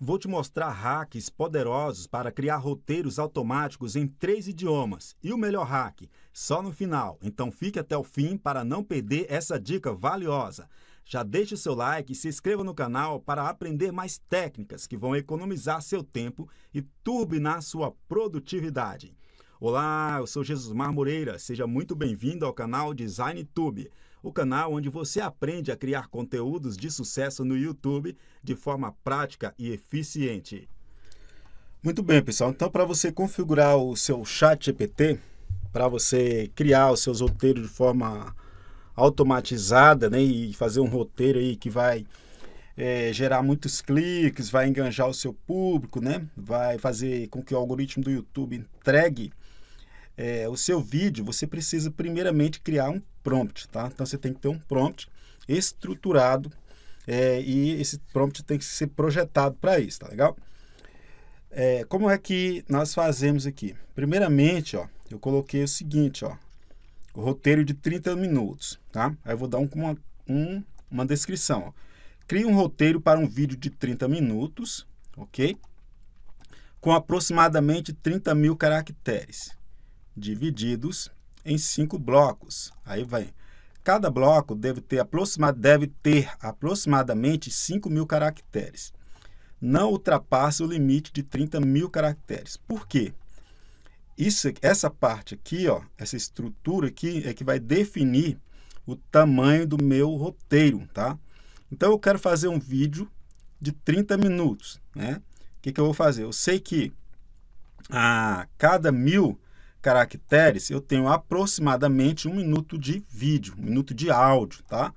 Vou te mostrar hacks poderosos para criar roteiros automáticos em três idiomas e o melhor hack só no final. Então fique até o fim para não perder essa dica valiosa. Já deixe o seu like e se inscreva no canal para aprender mais técnicas que vão economizar seu tempo e turbinar sua produtividade. Olá, eu sou Jesus Mar Moreira. Seja muito bem-vindo ao canal Design Tube o canal onde você aprende a criar conteúdos de sucesso no YouTube de forma prática e eficiente. Muito bem, pessoal. Então, para você configurar o seu chat GPT, para você criar os seus roteiros de forma automatizada né, e fazer um roteiro aí que vai é, gerar muitos cliques, vai enganjar o seu público, né? vai fazer com que o algoritmo do YouTube entregue é, o seu vídeo, você precisa primeiramente criar um prompt, tá? Então você tem que ter um prompt estruturado é, e esse prompt tem que ser projetado para isso, tá legal? É, como é que nós fazemos aqui? Primeiramente, ó, eu coloquei o seguinte, ó, o roteiro de 30 minutos, tá? Aí eu vou dar um, uma, um, uma descrição, ó. Crie um roteiro para um vídeo de 30 minutos, ok? Com aproximadamente 30 mil caracteres, divididos em cinco blocos. Aí vai. Cada bloco deve ter, aproxima, deve ter aproximadamente 5 mil caracteres. Não ultrapasse o limite de 30 mil caracteres. Por quê? Isso, essa parte aqui, ó, essa estrutura aqui, é que vai definir o tamanho do meu roteiro, tá? Então, eu quero fazer um vídeo de 30 minutos, né? O que, que eu vou fazer? Eu sei que a ah, cada mil caracteres, eu tenho aproximadamente um minuto de vídeo, um minuto de áudio, tá?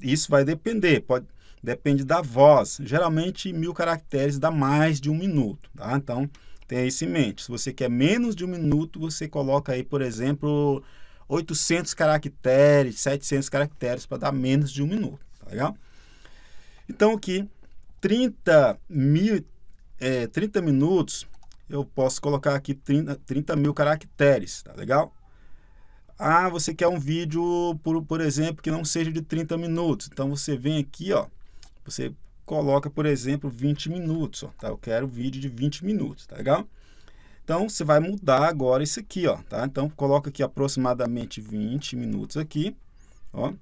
Isso vai depender, pode, depende da voz. Geralmente, mil caracteres dá mais de um minuto, tá? Então, tenha isso em mente. Se você quer menos de um minuto, você coloca aí, por exemplo, 800 caracteres, 700 caracteres para dar menos de um minuto, tá legal? Então, aqui, 30, mil, é, eh, 30 minutos eu posso colocar aqui 30, 30 mil caracteres, tá legal? Ah, você quer um vídeo, por, por exemplo, que não seja de 30 minutos. Então, você vem aqui, ó, você coloca, por exemplo, 20 minutos, ó, tá? Eu quero vídeo de 20 minutos, tá legal? Então, você vai mudar agora isso aqui, ó, tá? Então, coloca aqui aproximadamente 20 minutos aqui, ó.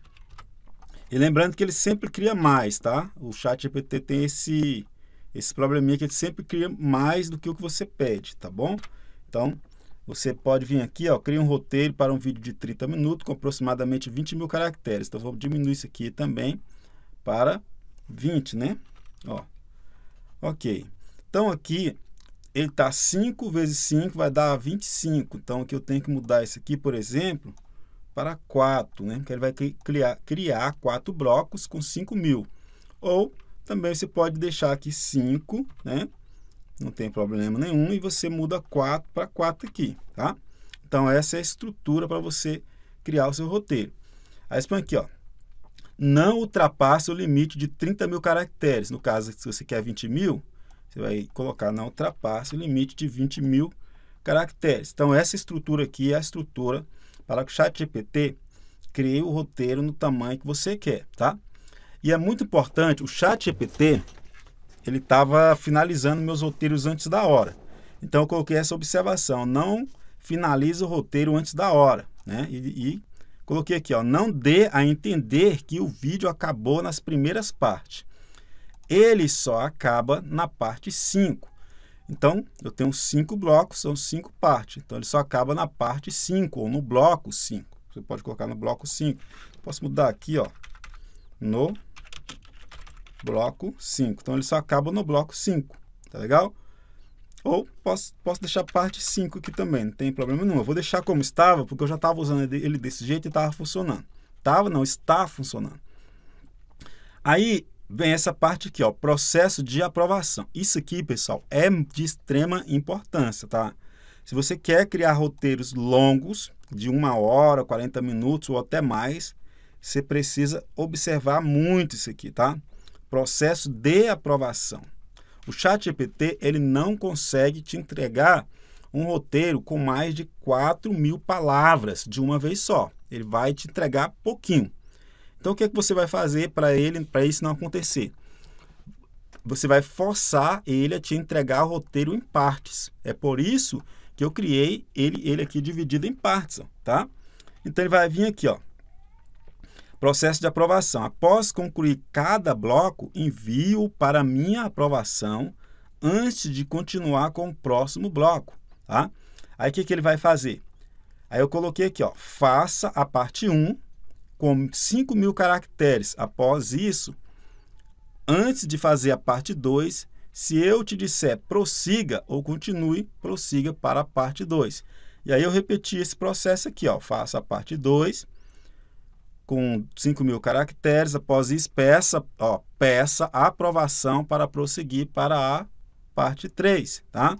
E lembrando que ele sempre cria mais, tá? O chat GPT tem esse esse probleminha é que ele sempre cria mais do que o que você pede, tá bom? Então, você pode vir aqui, ó, cria um roteiro para um vídeo de 30 minutos com aproximadamente 20 mil caracteres. Então, vou diminuir isso aqui também para 20, né? Ó, ok. Então, aqui ele está 5 vezes 5, vai dar 25. Então, aqui eu tenho que mudar isso aqui, por exemplo, para 4, né? Porque ele vai criar, criar blocos com 5 mil. Ou também você pode deixar aqui 5, né? Não tem problema nenhum. E você muda 4 para 4 aqui, tá? Então, essa é a estrutura para você criar o seu roteiro. Aí, você põe aqui, ó. Não ultrapasse o limite de 30 mil caracteres. No caso, se você quer 20 mil, você vai colocar não ultrapasse o limite de 20 mil caracteres. Então, essa estrutura aqui é a estrutura para que o GPT crie o roteiro no tamanho que você quer, tá? E é muito importante, o chat GPT, ele estava finalizando meus roteiros antes da hora. Então eu coloquei essa observação, não finaliza o roteiro antes da hora, né? E, e coloquei aqui, ó, não dê a entender que o vídeo acabou nas primeiras partes. Ele só acaba na parte 5. Então, eu tenho cinco blocos, são cinco partes. Então, ele só acaba na parte 5 ou no bloco 5. Você pode colocar no bloco 5. Posso mudar aqui, ó, no bloco 5. Então, ele só acaba no bloco 5, tá legal? Ou posso, posso deixar parte 5 aqui também, não tem problema nenhum. Eu vou deixar como estava, porque eu já estava usando ele desse jeito e estava funcionando. Estava, não, está funcionando. Aí vem essa parte aqui, ó, processo de aprovação. Isso aqui, pessoal, é de extrema importância, tá? Se você quer criar roteiros longos, de uma hora, 40 minutos ou até mais, você precisa observar muito isso aqui, tá? processo de aprovação. O chat GPT ele não consegue te entregar um roteiro com mais de 4 mil palavras de uma vez só. Ele vai te entregar pouquinho. Então, o que, é que você vai fazer para ele, para isso não acontecer? Você vai forçar ele a te entregar o roteiro em partes. É por isso que eu criei ele, ele aqui dividido em partes, ó, tá? Então, ele vai vir aqui, ó. Processo de aprovação. Após concluir cada bloco, envio para minha aprovação antes de continuar com o próximo bloco. Tá? Aí o que, que ele vai fazer? Aí eu coloquei aqui, ó, faça a parte 1 com 5 mil caracteres. Após isso, antes de fazer a parte 2, se eu te disser prossiga ou continue, prossiga para a parte 2. E aí eu repeti esse processo aqui, ó, faça a parte 2 com 5 mil caracteres, após isso, peça, ó, peça aprovação para prosseguir para a parte 3, tá?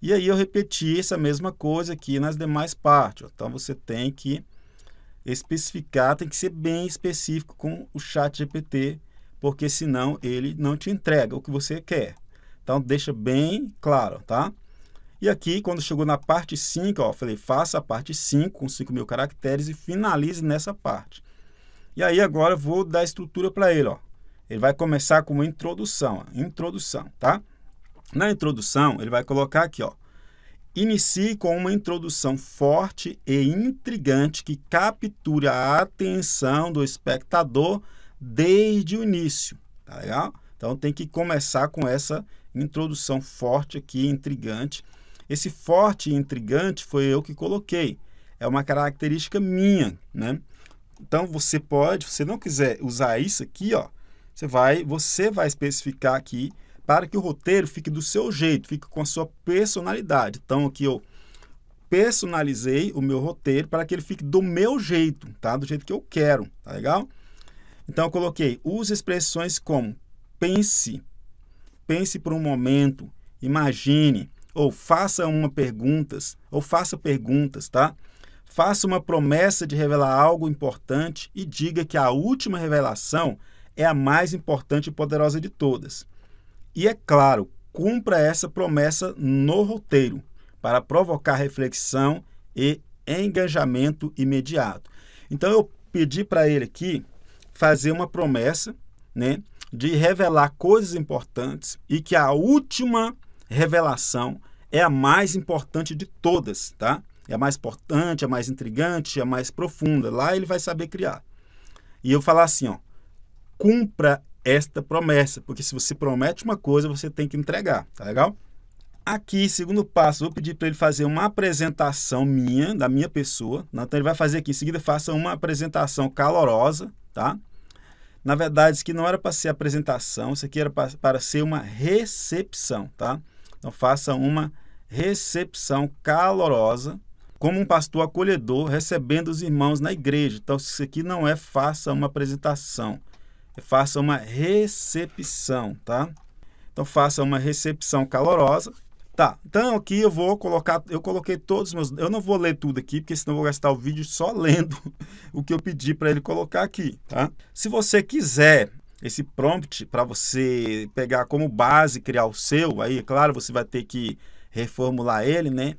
E aí eu repeti essa mesma coisa aqui nas demais partes. Ó. Então, você tem que especificar, tem que ser bem específico com o chat GPT, porque senão ele não te entrega o que você quer. Então, deixa bem claro, tá? E aqui, quando chegou na parte 5, ó, falei, faça a parte 5 com 5 mil caracteres e finalize nessa parte. E aí agora eu vou dar estrutura para ele, ó. Ele vai começar com uma introdução, ó. introdução, tá? Na introdução, ele vai colocar aqui, ó. Inicie com uma introdução forte e intrigante que capture a atenção do espectador desde o início, tá legal? Então tem que começar com essa introdução forte aqui, intrigante. Esse forte e intrigante foi eu que coloquei. É uma característica minha, né? Então você pode, se você não quiser usar isso aqui, ó, você vai, você vai especificar aqui para que o roteiro fique do seu jeito, fique com a sua personalidade. Então aqui eu personalizei o meu roteiro para que ele fique do meu jeito, tá? Do jeito que eu quero, tá legal? Então eu coloquei, use expressões como pense, pense por um momento, imagine, ou faça uma perguntas, ou faça perguntas, tá? faça uma promessa de revelar algo importante e diga que a última revelação é a mais importante e poderosa de todas. E é claro, cumpra essa promessa no roteiro, para provocar reflexão e engajamento imediato. Então eu pedi para ele aqui fazer uma promessa, né, de revelar coisas importantes e que a última revelação é a mais importante de todas, tá? é mais importante, é mais intrigante, é mais profunda. Lá ele vai saber criar. E eu falar assim, ó, cumpra esta promessa, porque se você promete uma coisa, você tem que entregar, tá legal? Aqui, segundo passo, vou pedir para ele fazer uma apresentação minha, da minha pessoa. Então ele vai fazer aqui, em seguida faça uma apresentação calorosa, tá? Na verdade, isso aqui não era para ser apresentação, isso aqui era para ser uma recepção, tá? Então faça uma recepção calorosa como um pastor acolhedor, recebendo os irmãos na igreja. Então, isso aqui não é faça uma apresentação, é faça uma recepção, tá? Então, faça uma recepção calorosa. Tá, então aqui eu vou colocar, eu coloquei todos os meus, eu não vou ler tudo aqui, porque senão eu vou gastar o vídeo só lendo o que eu pedi para ele colocar aqui, tá? Se você quiser esse prompt para você pegar como base, criar o seu, aí, é claro, você vai ter que reformular ele, né?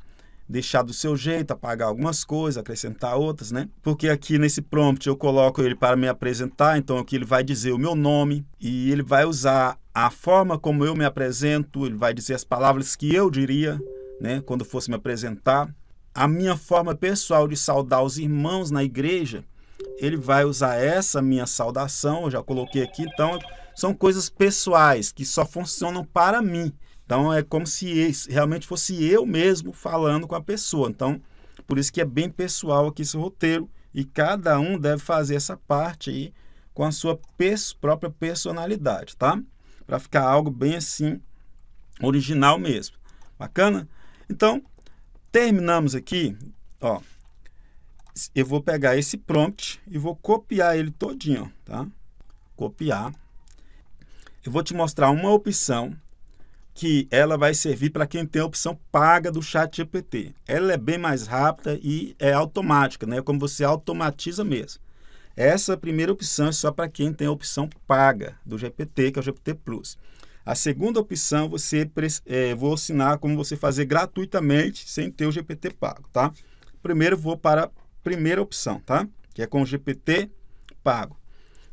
deixar do seu jeito, apagar algumas coisas, acrescentar outras, né? Porque aqui nesse prompt eu coloco ele para me apresentar, então aqui ele vai dizer o meu nome e ele vai usar a forma como eu me apresento, ele vai dizer as palavras que eu diria, né, quando fosse me apresentar, a minha forma pessoal de saudar os irmãos na igreja, ele vai usar essa minha saudação, eu já coloquei aqui, então são coisas pessoais que só funcionam para mim. Então é como se realmente fosse eu mesmo falando com a pessoa. Então, por isso que é bem pessoal aqui esse roteiro e cada um deve fazer essa parte aí com a sua pers própria personalidade, tá? Para ficar algo bem assim original mesmo. Bacana? Então, terminamos aqui, ó. Eu vou pegar esse prompt e vou copiar ele todinho, tá? Copiar. Eu vou te mostrar uma opção que ela vai servir para quem tem a opção paga do chat GPT. Ela é bem mais rápida e é automática, né? Como você automatiza mesmo. Essa primeira opção é só para quem tem a opção paga do GPT, que é o GPT Plus. A segunda opção você é, vou ensinar como você fazer gratuitamente sem ter o GPT pago, tá? Primeiro vou para a primeira opção, tá? Que é com o GPT pago.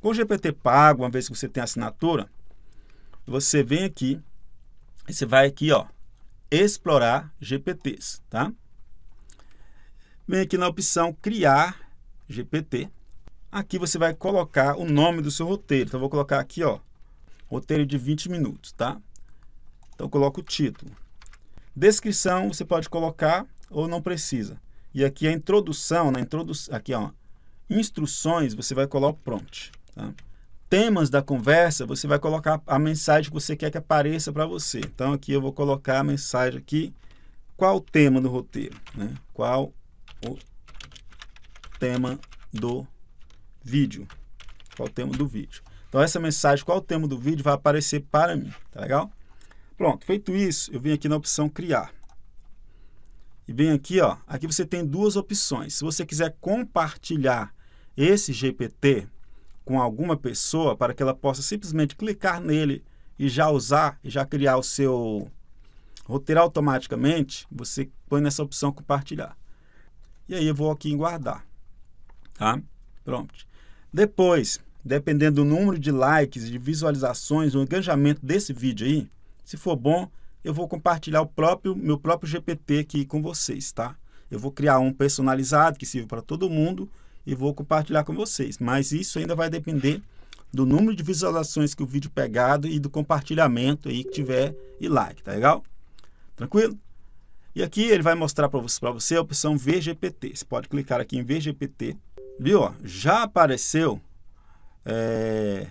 Com o GPT pago, uma vez que você tem assinatura, você vem aqui você vai aqui, ó, explorar GPTs, tá? Vem aqui na opção criar GPT. Aqui você vai colocar o nome do seu roteiro. Então, eu vou colocar aqui, ó, roteiro de 20 minutos, tá? Então, coloca o título. Descrição você pode colocar ou não precisa. E aqui a introdução, na introdução, aqui, ó, instruções, você vai colar o prompt, tá? temas da conversa, você vai colocar a mensagem que você quer que apareça para você. Então aqui eu vou colocar a mensagem aqui. Qual o tema do roteiro? Né? Qual o tema do vídeo? Qual o tema do vídeo? Então essa mensagem, qual o tema do vídeo, vai aparecer para mim. Tá legal? Pronto, feito isso, eu vim aqui na opção criar. E vem aqui, ó, aqui você tem duas opções. Se você quiser compartilhar esse GPT, com alguma pessoa para que ela possa simplesmente clicar nele e já usar e já criar o seu roteiro automaticamente, você põe nessa opção compartilhar. E aí eu vou aqui em guardar. Tá? Pronto. Depois, dependendo do número de likes e de visualizações, o engajamento desse vídeo aí, se for bom, eu vou compartilhar o próprio meu próprio GPT aqui com vocês, tá? Eu vou criar um personalizado que sirva para todo mundo e vou compartilhar com vocês. Mas isso ainda vai depender do número de visualizações que o vídeo pegado e do compartilhamento aí que tiver e like, tá legal? Tranquilo? E aqui ele vai mostrar para você, pra você a opção VGPT. Você pode clicar aqui em VGPT. Viu? já apareceu é,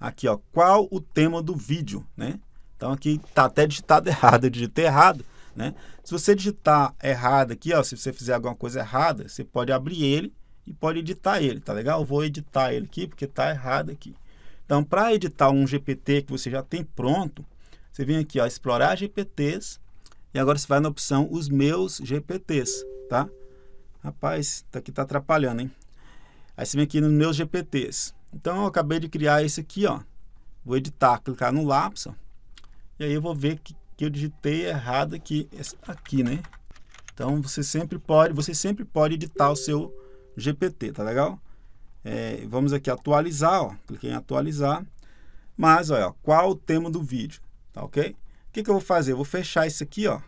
aqui, ó, qual o tema do vídeo, né? Então aqui tá até digitado errado, eu digitei errado, né? Se você digitar errado aqui, ó, se você fizer alguma coisa errada, você pode abrir ele e pode editar ele, tá legal? vou editar ele aqui porque tá errado aqui. Então, para editar um GPT que você já tem pronto, você vem aqui, ó, explorar GPTs e agora você vai na opção os meus GPTs, tá? Rapaz, tá aqui tá atrapalhando, hein? Aí você vem aqui nos meus GPTs. Então, eu acabei de criar esse aqui, ó. Vou editar, clicar no lápis, ó, E aí eu vou ver que, que eu digitei errado aqui, aqui, né? Então, você sempre pode, você sempre pode editar o seu GPT, tá legal? É, vamos aqui atualizar, ó. cliquei em atualizar. Mas, olha, ó, qual o tema do vídeo, tá ok? O que, que eu vou fazer? Eu vou fechar isso aqui, ó,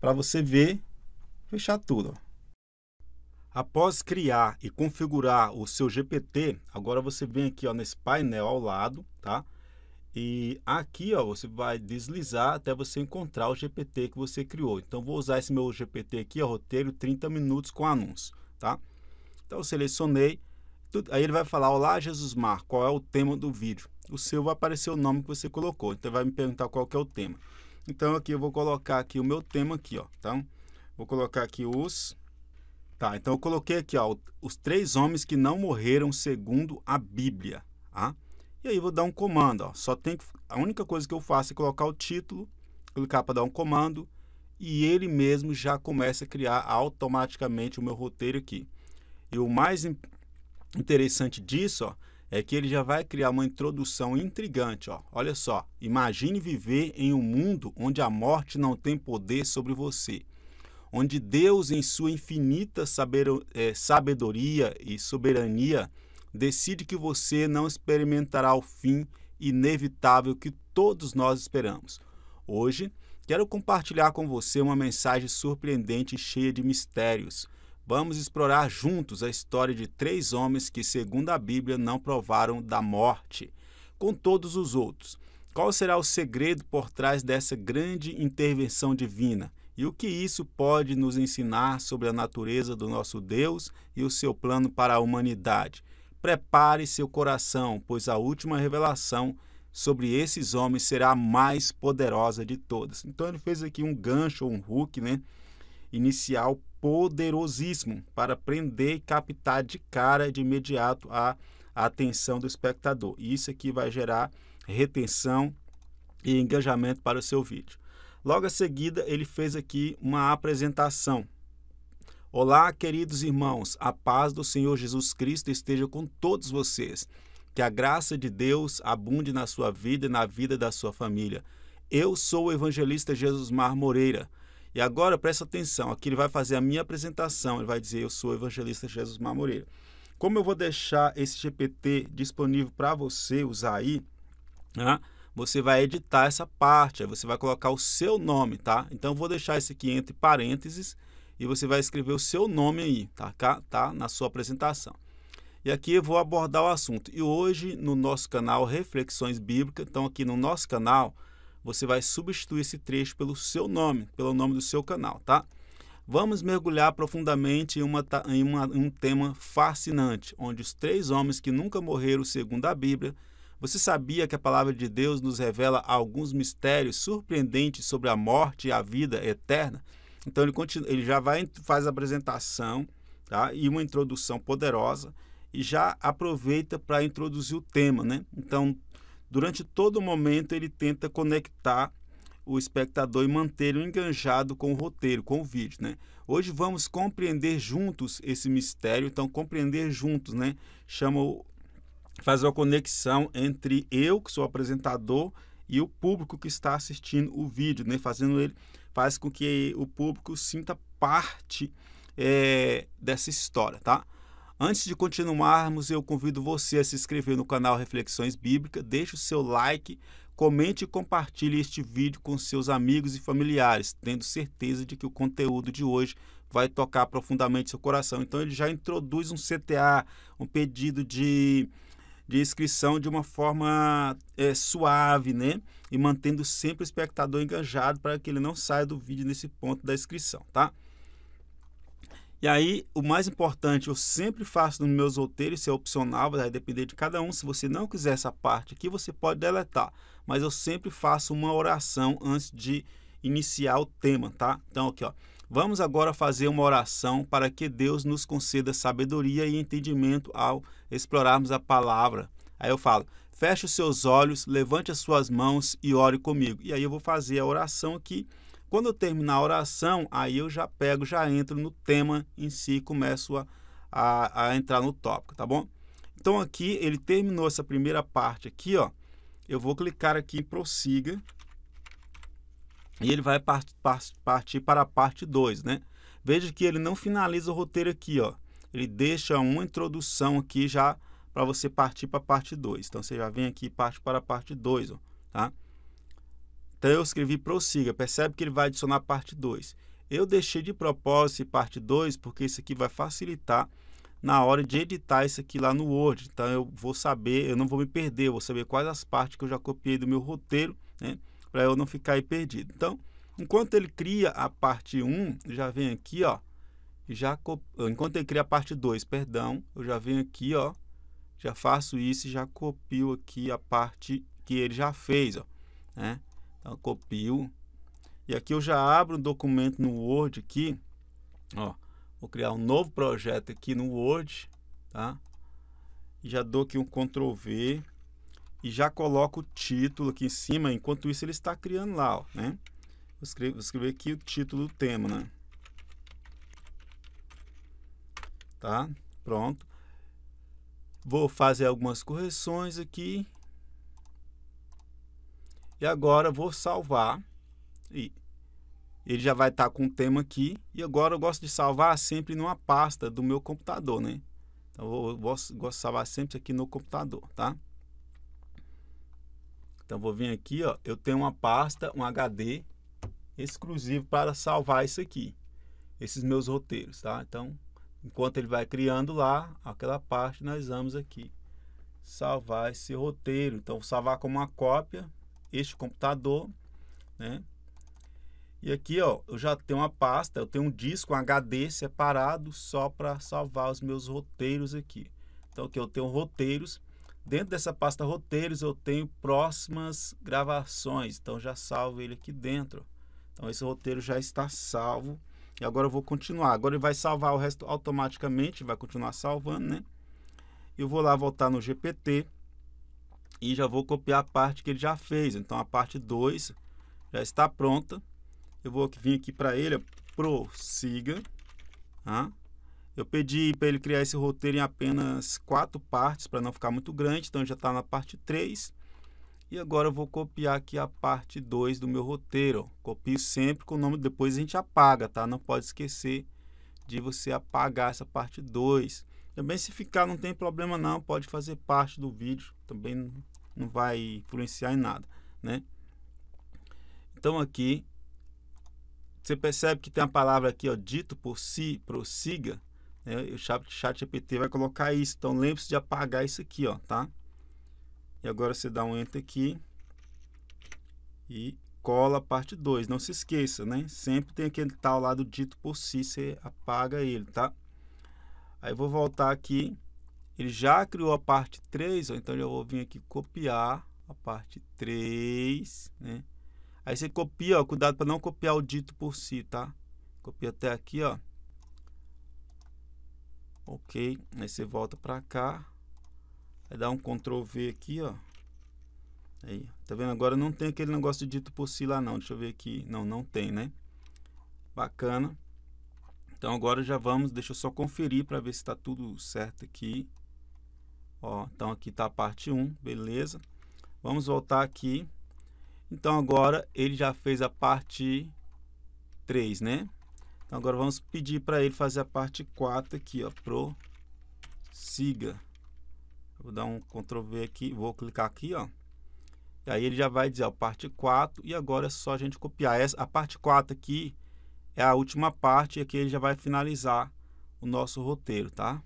para você ver, fechar tudo. Ó. Após criar e configurar o seu GPT, agora você vem aqui ó, nesse painel ao lado, tá? E aqui ó, você vai deslizar até você encontrar o GPT que você criou. Então, vou usar esse meu GPT aqui, ó, roteiro 30 minutos com anúncio, tá? Então eu selecionei, tudo, aí ele vai falar, olá Jesus Mar, qual é o tema do vídeo? O seu vai aparecer o nome que você colocou, então vai me perguntar qual que é o tema. Então aqui eu vou colocar aqui o meu tema aqui, ó, Então Vou colocar aqui os... Tá, então eu coloquei aqui, ó, os três homens que não morreram segundo a Bíblia, tá? E aí vou dar um comando, ó. Só tem que, a única coisa que eu faço é colocar o título, clicar para dar um comando e ele mesmo já começa a criar automaticamente o meu roteiro aqui. E o mais interessante disso ó, é que ele já vai criar uma introdução intrigante. Ó. Olha só, imagine viver em um mundo onde a morte não tem poder sobre você, onde Deus, em sua infinita é, sabedoria e soberania, decide que você não experimentará o fim inevitável que todos nós esperamos. Hoje, quero compartilhar com você uma mensagem surpreendente e cheia de mistérios vamos explorar juntos a história de três homens que, segundo a Bíblia, não provaram da morte, com todos os outros. Qual será o segredo por trás dessa grande intervenção divina? E o que isso pode nos ensinar sobre a natureza do nosso Deus e o seu plano para a humanidade? Prepare seu coração, pois a última revelação sobre esses homens será a mais poderosa de todas. Então ele fez aqui um gancho, um hook, né? Inicial poderosíssimo para prender e captar de cara, de imediato, a, atenção do espectador. isso aqui é vai gerar retenção e engajamento para o seu vídeo. Logo a seguida, ele fez aqui uma apresentação. Olá, queridos irmãos, a paz do Senhor Jesus Cristo esteja com todos vocês. Que a graça de Deus abunde na sua vida e na vida da sua família. Eu sou o evangelista Jesus Mar Moreira. E agora presta atenção, aqui ele vai fazer a minha apresentação, ele vai dizer eu sou o evangelista Jesus Mar Como eu vou deixar esse GPT disponível para você usar aí, né? você vai editar essa parte, aí você vai colocar o seu nome, tá? Então eu vou deixar esse aqui entre parênteses e você vai escrever o seu nome aí, tá? tá? Na sua apresentação. E aqui eu vou abordar o assunto. E hoje no nosso canal Reflexões Bíblicas, então aqui no nosso canal você vai substituir esse trecho pelo seu nome, pelo nome do seu canal, tá? Vamos mergulhar profundamente em, uma, em, uma, um tema fascinante, onde os três homens que nunca morreram segundo a Bíblia você sabia que a palavra de Deus nos revela alguns mistérios surpreendentes sobre a morte e a vida eterna? Então ele, continua, ele já vai faz a apresentação tá? e uma introdução poderosa e já aproveita para introduzir o tema. Né? Então, Durante todo o momento, ele tenta conectar o espectador e mantê-lo enganjado com o roteiro, com o vídeo, né? Hoje vamos compreender juntos esse mistério, então compreender juntos, né? Chama o, faz uma conexão entre eu, que sou apresentador, e o público que está assistindo o vídeo, né? Fazendo ele faz com que o público sinta parte é, dessa história, tá? Antes de continuarmos, eu convido você a se inscrever no canal Reflexões Bíblicas, deixe o seu like, comente e compartilhe este vídeo com seus amigos e familiares, tendo certeza de que o conteúdo de hoje vai tocar profundamente seu coração. Então ele já introduz um CTA, um pedido de, de inscrição de uma forma é, suave, né? E mantendo sempre o espectador engajado para que ele não saia do vídeo nesse ponto da inscrição, tá? E aí, o mais importante, eu sempre faço nos meus roteiros, isso é opcional, vai depender de cada um. Se você não quiser essa parte aqui, você pode deletar. Mas eu sempre faço uma oração antes de iniciar o tema, tá? Então, aqui, ó. Vamos agora fazer uma oração para que Deus nos conceda sabedoria e entendimento ao explorarmos a palavra. Aí eu falo, feche os seus olhos, levante as suas mãos e ore comigo. E aí eu vou fazer a oração aqui. Quando eu terminar a oração, aí eu já pego, já entro no tema em si, começo a, a, a entrar no tópico, tá bom? Então aqui ele terminou essa primeira parte aqui, ó. Eu vou clicar aqui em prossiga e ele vai partir para a parte 2, né? Veja que ele não finaliza o roteiro aqui, ó. Ele deixa uma introdução aqui já para você partir para a parte 2. Então você já vem aqui e parte para a parte 2, ó, tá? Então eu escrevi prossiga, percebe que ele vai adicionar parte 2. Eu deixei de propósito parte 2 porque isso aqui vai facilitar na hora de editar isso aqui lá no Word. Então eu vou saber, eu não vou me perder, eu vou saber quais as partes que eu já copiei do meu roteiro, né, para eu não ficar aí perdido. Então, enquanto ele cria a parte 1, um, já vem aqui, ó, já enquanto ele cria a parte 2, perdão, eu já venho aqui, ó, já faço isso e já copio aqui a parte que ele já fez, ó, né? Então, copio. E aqui eu já abro um documento no Word aqui. Ó, vou criar um novo projeto aqui no Word, tá? E já dou aqui um Ctrl V e já coloco o título aqui em cima. Enquanto isso, ele está criando lá, ó, né? Vou escrever, vou escrever aqui o título do tema, né? Tá? Pronto. Vou fazer algumas correções aqui e agora eu vou salvar. E ele já vai estar tá com o tema aqui. E agora eu gosto de salvar sempre numa pasta do meu computador, né? Então eu gosto, de salvar sempre aqui no computador, tá? Então vou vir aqui, ó. Eu tenho uma pasta, um HD exclusivo para salvar isso aqui. Esses meus roteiros, tá? Então, enquanto ele vai criando lá, aquela parte nós vamos aqui salvar esse roteiro. Então, salvar como uma cópia, este computador, né? E aqui, ó, eu já tenho uma pasta, eu tenho um disco, um HD separado só para salvar os meus roteiros aqui. Então, aqui eu tenho roteiros. Dentro dessa pasta roteiros, eu tenho próximas gravações. Então, já salvo ele aqui dentro. Então, esse roteiro já está salvo. E agora eu vou continuar. Agora ele vai salvar o resto automaticamente, vai continuar salvando, né? Eu vou lá voltar no GPT e já vou copiar a parte que ele já fez. Então a parte 2 já está pronta. Eu vou vir aqui para ele, prossiga. Tá? Eu pedi para ele criar esse roteiro em apenas quatro partes para não ficar muito grande, então já está na parte 3. E agora eu vou copiar aqui a parte 2 do meu roteiro. Copio sempre com o nome, depois a gente apaga, tá? Não pode esquecer de você apagar essa parte 2. Também se ficar não tem problema não, pode fazer parte do vídeo, também não vai influenciar em nada, né? Então aqui você percebe que tem a palavra aqui, ó, dito por si, prossiga, né? O chat, chat GPT vai colocar isso, então lembre-se de apagar isso aqui, ó, tá? E agora você dá um enter aqui e cola a parte 2. Não se esqueça, né? Sempre tem aquele tal lá do dito por si, você apaga ele, tá? Aí vou voltar aqui ele já criou a parte 3, ó, então eu vou vir aqui copiar a parte 3, né? Aí você copia, ó, cuidado para não copiar o dito por si, tá? Copia até aqui, ó. OK, aí você volta para cá. Aí dá um Ctrl V aqui, ó. Aí, tá vendo? Agora não tem aquele negócio de dito por si lá não. Deixa eu ver aqui. Não, não tem, né? Bacana. Então agora já vamos, deixa eu só conferir para ver se está tudo certo aqui. Ó, então aqui está a parte 1, beleza. Vamos voltar aqui. Então agora ele já fez a parte 3, né? Então agora vamos pedir para ele fazer a parte 4 aqui, ó, pro siga. Vou dar um Ctrl V aqui, vou clicar aqui, ó. E aí ele já vai dizer, ó, parte 4, e agora é só a gente copiar. Essa, a parte 4 aqui é a última parte, e aqui ele já vai finalizar o nosso roteiro, Tá?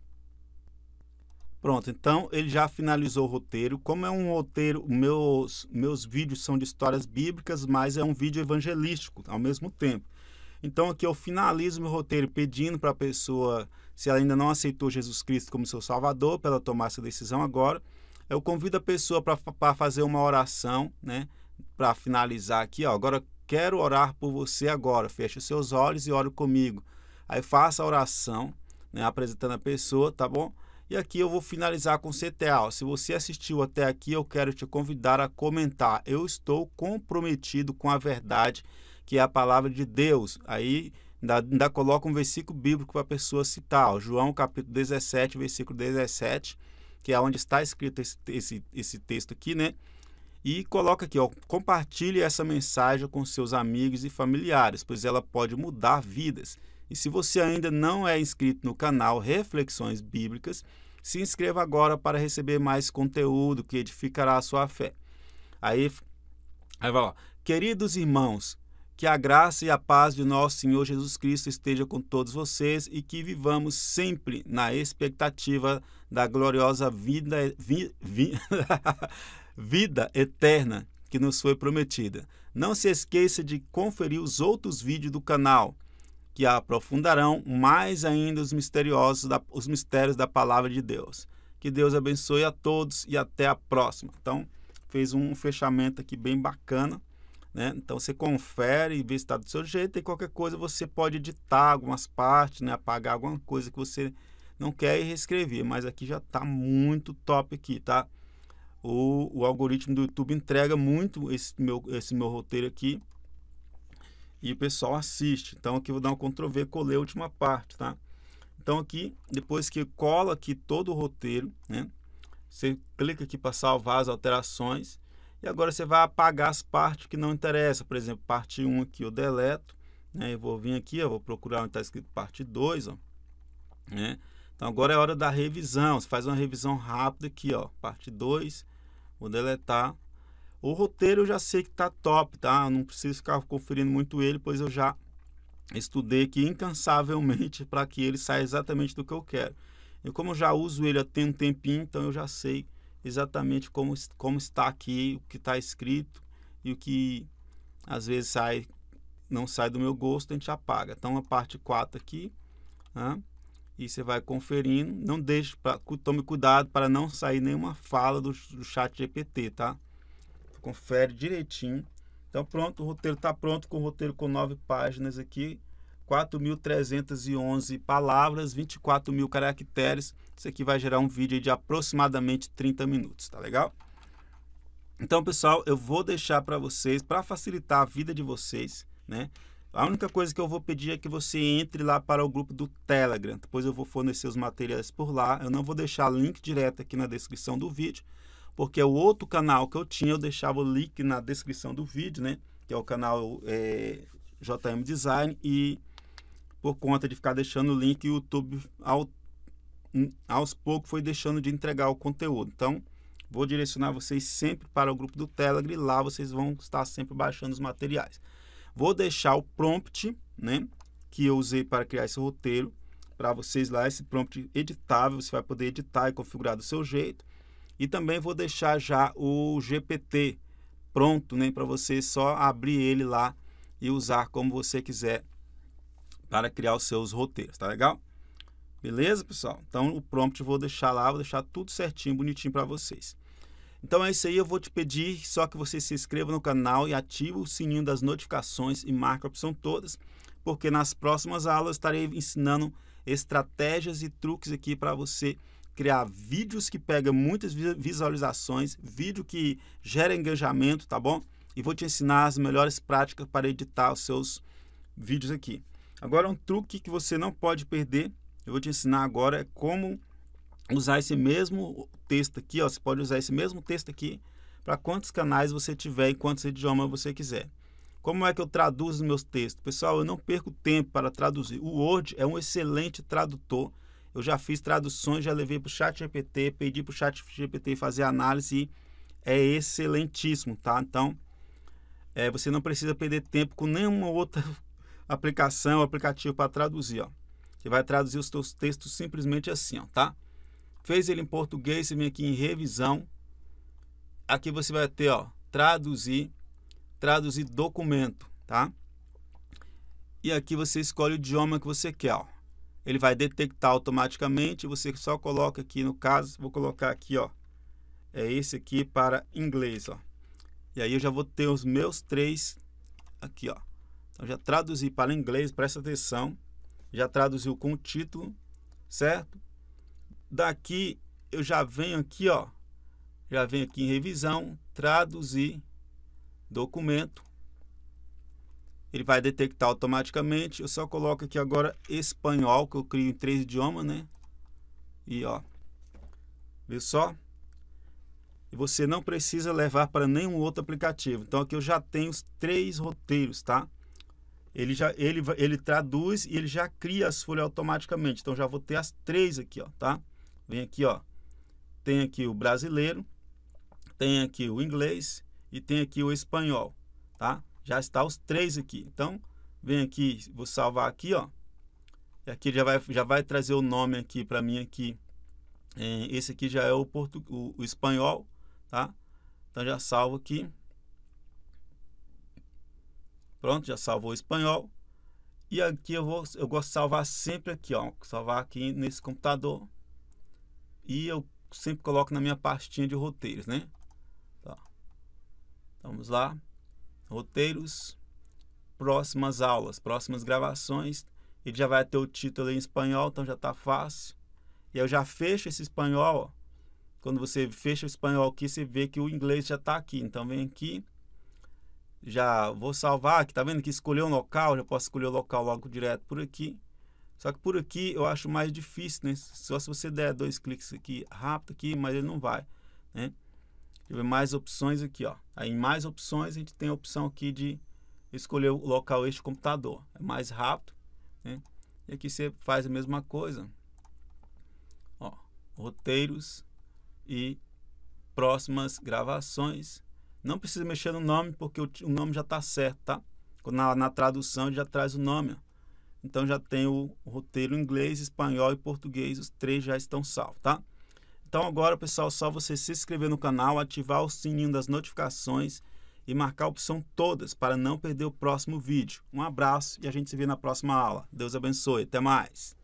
Pronto, então ele já finalizou o roteiro. Como é um roteiro, meus, meus vídeos são de histórias bíblicas, mas é um vídeo evangelístico ao mesmo tempo. Então aqui eu finalizo meu roteiro pedindo para a pessoa, se ela ainda não aceitou Jesus Cristo como seu Salvador, para ela tomar essa decisão agora. Eu convido a pessoa para fazer uma oração, né? Para finalizar aqui, ó. Agora quero orar por você agora. Feche seus olhos e ore comigo. Aí faça a oração, né? Apresentando a pessoa, tá bom? E aqui eu vou finalizar com CTA. Se você assistiu até aqui, eu quero te convidar a comentar. Eu estou comprometido com a verdade, que é a palavra de Deus. Aí ainda, ainda coloca um versículo bíblico para a pessoa citar. Ó, João capítulo 17, versículo 17, que é onde está escrito esse, esse, esse texto aqui, né? E coloca aqui, ó, compartilhe essa mensagem com seus amigos e familiares, pois ela pode mudar vidas. E se você ainda não é inscrito no canal Reflexões Bíblicas, se inscreva agora para receber mais conteúdo que edificará a sua fé. Aí, aí vai lá. Queridos irmãos, que a graça e a paz de nosso Senhor Jesus Cristo esteja com todos vocês e que vivamos sempre na expectativa da gloriosa vida, vi, vi, vida eterna que nos foi prometida. Não se esqueça de conferir os outros vídeos do canal que aprofundarão mais ainda os, misteriosos da, os mistérios da palavra de Deus. Que Deus abençoe a todos e até a próxima. Então, fez um fechamento aqui bem bacana. Né? Então você confere e vê se está do seu jeito e qualquer coisa você pode editar algumas partes, né? apagar alguma coisa que você não quer e reescrever, mas aqui já está muito top aqui, tá? O, o algoritmo do YouTube entrega muito esse meu, esse meu roteiro aqui e o pessoal assiste. Então aqui eu vou dar um Ctrl V, colei a última parte, tá? Então aqui, depois que cola aqui todo o roteiro, né? Você clica aqui para salvar as alterações e agora você vai apagar as partes que não interessam. Por exemplo, parte 1 aqui eu deleto, né? Eu vou vir aqui, eu vou procurar onde está escrito parte 2, ó, né? Então agora é hora da revisão. Você faz uma revisão rápida aqui, ó, parte 2, vou deletar o roteiro eu já sei que tá top, tá? Não preciso ficar conferindo muito ele, pois eu já estudei aqui incansavelmente para que ele saia exatamente do que eu quero. E como eu já uso ele há tem um tempinho, então eu já sei exatamente como, como está aqui, o que está escrito e o que às vezes sai não sai do meu gosto, a gente apaga. Então a parte 4 aqui, né? e você vai conferindo. Não deixe, pra, tome cuidado para não sair nenhuma fala do, do chat GPT, tá? confere direitinho. Então pronto, o roteiro está pronto com o roteiro com nove páginas aqui, 4.311 palavras, 24 mil caracteres. Isso aqui vai gerar um vídeo de aproximadamente 30 minutos, tá legal? Então, pessoal, eu vou deixar para vocês, para facilitar a vida de vocês, né? A única coisa que eu vou pedir é que você entre lá para o grupo do Telegram, depois eu vou fornecer os materiais por lá. Eu não vou deixar link direto aqui na descrição do vídeo, porque o outro canal que eu tinha, eu deixava o link na descrição do vídeo, né? Que é o canal é, JM Design. E por conta de ficar deixando o link, o YouTube ao, aos poucos foi deixando de entregar o conteúdo. Então, vou direcionar vocês sempre para o grupo do Telegram e lá vocês vão estar sempre baixando os materiais. Vou deixar o prompt, né? Que eu usei para criar esse roteiro para vocês lá, esse prompt editável, você vai poder editar e configurar do seu jeito e também vou deixar já o GPT pronto, né, para você só abrir ele lá e usar como você quiser para criar os seus roteiros, tá legal? Beleza, pessoal? Então o prompt eu vou deixar lá, vou deixar tudo certinho, bonitinho para vocês. Então é isso aí, eu vou te pedir só que você se inscreva no canal e ative o sininho das notificações e marque a opção todas, porque nas próximas aulas eu estarei ensinando estratégias e truques aqui para você criar vídeos que pegam muitas visualizações, vídeo que gera engajamento, tá bom? E vou te ensinar as melhores práticas para editar os seus vídeos aqui. Agora, um truque que você não pode perder, eu vou te ensinar agora, é como usar esse mesmo texto aqui, ó, você pode usar esse mesmo texto aqui para quantos canais você tiver e quantos idiomas você quiser. Como é que eu traduzo meus textos? Pessoal, eu não perco tempo para traduzir. O Word é um excelente tradutor eu já fiz traduções, já levei para o chat GPT, pedi para o chat GPT fazer análise é excelentíssimo, tá? Então, é, você não precisa perder tempo com nenhuma outra aplicação, aplicativo para traduzir, ó. Você vai traduzir os seus textos simplesmente assim, ó, tá? Fez ele em português, você vem aqui em revisão. Aqui você vai ter, ó, traduzir, traduzir documento, tá? E aqui você escolhe o idioma que você quer, ó ele vai detectar automaticamente. Você só coloca aqui, no caso, vou colocar aqui, ó. É esse aqui para inglês, ó. E aí eu já vou ter os meus três aqui, ó. Então já traduzi para inglês, presta atenção. Já traduziu com o título, certo? Daqui eu já venho aqui, ó. Já venho aqui em revisão, traduzir documento ele vai detectar automaticamente. Eu só coloco aqui agora espanhol, que eu crio em três idiomas, né? E ó, viu só? E você não precisa levar para nenhum outro aplicativo. Então aqui eu já tenho os três roteiros, tá? Ele já ele ele traduz e ele já cria as folhas automaticamente. Então já vou ter as três aqui, ó, tá? Vem aqui, ó. Tem aqui o brasileiro, tem aqui o inglês e tem aqui o espanhol, tá? Já está os três aqui. Então, vem aqui, vou salvar aqui, ó. E aqui já vai, já vai trazer o nome aqui para mim aqui. É, esse aqui já é o, portu, o, o espanhol, tá? Então já salvo aqui. Pronto, já salvou o espanhol. E aqui eu, vou, eu gosto de salvar sempre aqui, ó. Salvar aqui nesse computador. E eu sempre coloco na minha pastinha de roteiros, né? Tá. Então, vamos lá roteiros, próximas aulas, próximas gravações. Ele já vai ter o título em espanhol, então já está fácil. E eu já fecho esse espanhol. Quando você fecha o espanhol aqui, você vê que o inglês já está aqui. Então vem aqui, já vou salvar aqui. está vendo que escolheu um local, já posso escolher o local logo direto por aqui. Só que por aqui eu acho mais difícil, né? Só se você der dois cliques aqui rápido aqui, mas ele não vai, né? Deixa eu ver mais opções aqui, ó. Aí em mais opções a gente tem a opção aqui de escolher o local este computador. É mais rápido, né? E aqui você faz a mesma coisa. Ó, roteiros e próximas gravações. Não precisa mexer no nome porque o, o nome já está certo, tá? Na, na tradução já traz o nome. Ó. Então já tem o, roteiro em inglês, espanhol e português, os três já estão salvos, tá? Então agora, pessoal, só você se inscrever no canal, ativar o sininho das notificações e marcar a opção todas para não perder o próximo vídeo. Um abraço e a gente se vê na próxima aula. Deus abençoe. Até mais.